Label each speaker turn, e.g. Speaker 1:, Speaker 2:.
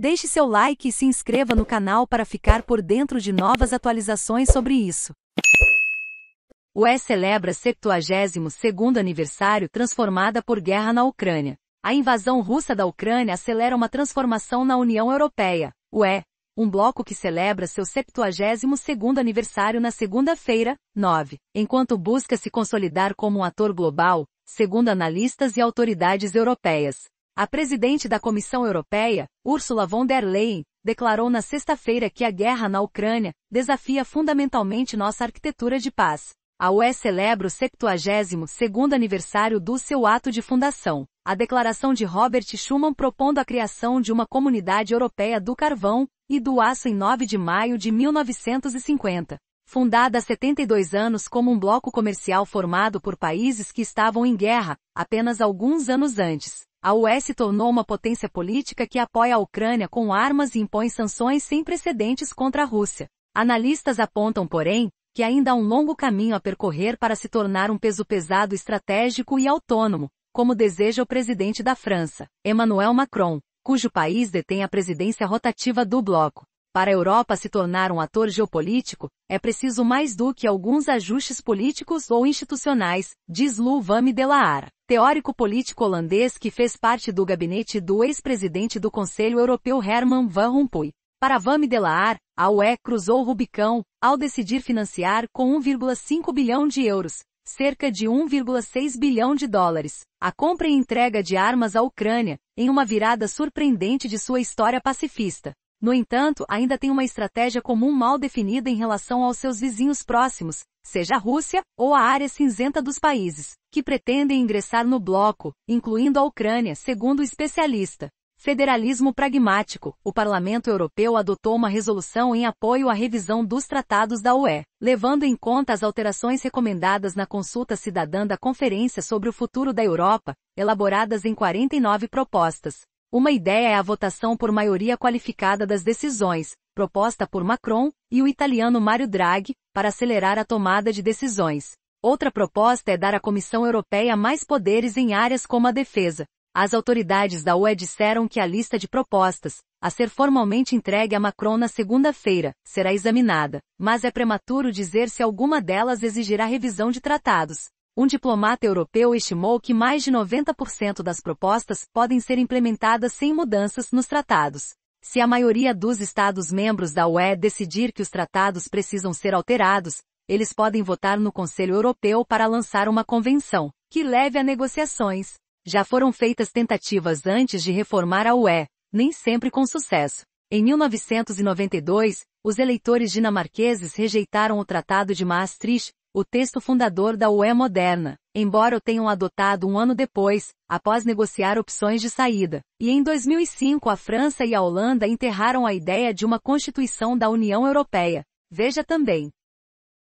Speaker 1: Deixe seu like e se inscreva no canal para ficar por dentro de novas atualizações sobre isso. O UE celebra 72º aniversário transformada por guerra na Ucrânia. A invasão russa da Ucrânia acelera uma transformação na União Europeia, UE, um bloco que celebra seu 72º aniversário na segunda-feira, 9, enquanto busca se consolidar como um ator global, segundo analistas e autoridades europeias. A presidente da Comissão Europeia, Ursula von der Leyen, declarou na sexta-feira que a guerra na Ucrânia desafia fundamentalmente nossa arquitetura de paz. A UE celebra o 72º aniversário do seu ato de fundação. A declaração de Robert Schuman propondo a criação de uma comunidade europeia do carvão e do aço em 9 de maio de 1950. Fundada há 72 anos como um bloco comercial formado por países que estavam em guerra, apenas alguns anos antes. A US se tornou uma potência política que apoia a Ucrânia com armas e impõe sanções sem precedentes contra a Rússia. Analistas apontam, porém, que ainda há um longo caminho a percorrer para se tornar um peso pesado estratégico e autônomo, como deseja o presidente da França, Emmanuel Macron, cujo país detém a presidência rotativa do bloco. Para a Europa se tornar um ator geopolítico, é preciso mais do que alguns ajustes políticos ou institucionais, diz Lou la Midelaar, teórico político holandês que fez parte do gabinete do ex-presidente do Conselho Europeu Herman Van Rompuy. Para Van Midelaar, a UE cruzou o Rubicão, ao decidir financiar com 1,5 bilhão de euros, cerca de 1,6 bilhão de dólares, a compra e entrega de armas à Ucrânia, em uma virada surpreendente de sua história pacifista. No entanto, ainda tem uma estratégia comum mal definida em relação aos seus vizinhos próximos, seja a Rússia ou a área cinzenta dos países, que pretendem ingressar no bloco, incluindo a Ucrânia, segundo o especialista. Federalismo pragmático. O Parlamento Europeu adotou uma resolução em apoio à revisão dos tratados da UE, levando em conta as alterações recomendadas na consulta cidadã da Conferência sobre o Futuro da Europa, elaboradas em 49 propostas, uma ideia é a votação por maioria qualificada das decisões, proposta por Macron e o italiano Mario Draghi, para acelerar a tomada de decisões. Outra proposta é dar à Comissão Europeia mais poderes em áreas como a defesa. As autoridades da UE disseram que a lista de propostas, a ser formalmente entregue a Macron na segunda-feira, será examinada, mas é prematuro dizer se alguma delas exigirá revisão de tratados um diplomata europeu estimou que mais de 90% das propostas podem ser implementadas sem mudanças nos tratados. Se a maioria dos Estados-membros da UE decidir que os tratados precisam ser alterados, eles podem votar no Conselho Europeu para lançar uma convenção, que leve a negociações. Já foram feitas tentativas antes de reformar a UE, nem sempre com sucesso. Em 1992, os eleitores dinamarqueses rejeitaram o Tratado de Maastricht, o texto fundador da UE moderna, embora o tenham adotado um ano depois, após negociar opções de saída. E em 2005 a França e a Holanda enterraram a ideia de uma constituição da União Europeia. Veja também.